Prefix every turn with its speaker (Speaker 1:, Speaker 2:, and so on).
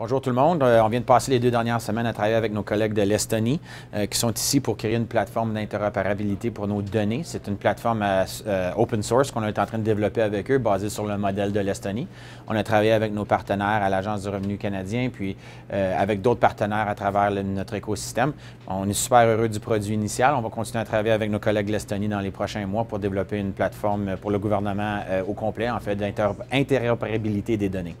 Speaker 1: Bonjour tout le monde. Euh, on vient de passer les deux dernières semaines à travailler avec nos collègues de l'Estonie euh, qui sont ici pour créer une plateforme d'interopérabilité pour nos données. C'est une plateforme euh, open source qu'on est en train de développer avec eux, basée sur le modèle de l'Estonie. On a travaillé avec nos partenaires à l'Agence du revenu canadien, puis avec d'autres partenaires à travers notre écosystème. On est super heureux du produit initial. On va continuer à travailler avec nos collègues de l'Estonie dans les prochains mois pour développer une plateforme pour le gouvernement au complet, en fait, d'interopérabilité des données.